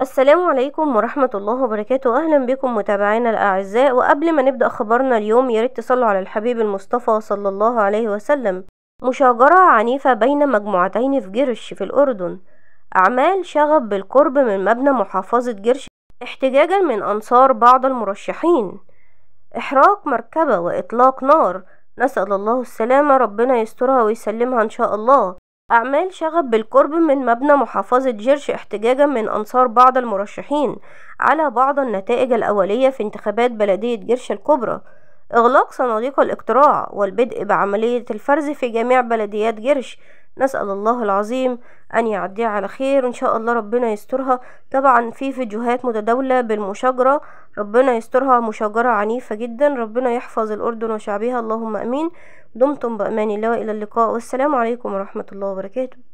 السلام عليكم ورحمة الله وبركاته أهلا بكم متابعينا الأعزاء وقبل ما نبدأ خبرنا اليوم ياريت تصلوا على الحبيب المصطفى صلى الله عليه وسلم مشاجرة عنيفة بين مجموعتين في جرش في الأردن أعمال شغب بالقرب من مبنى محافظة جرش احتجاجا من أنصار بعض المرشحين إحراق مركبة وإطلاق نار نسأل الله السلامة ربنا يسترها ويسلمها إن شاء الله أعمال شغب بالقرب من مبنى محافظة جرش احتجاجا من أنصار بعض المرشحين على بعض النتائج الأولية في انتخابات بلدية جرش الكبرى إغلاق صناديق الاقتراع والبدء بعملية الفرز في جميع بلديات جرش نسأل الله العظيم أن يعديها على خير وإن شاء الله ربنا يسترها طبعا في فيديوهات متداولة بالمشاجرة ربنا يسترها مشاجرة عنيفة جدا ربنا يحفظ الأردن وشعبها اللهم أمين دمتم بأمان الله وإلى اللقاء والسلام عليكم ورحمة الله وبركاته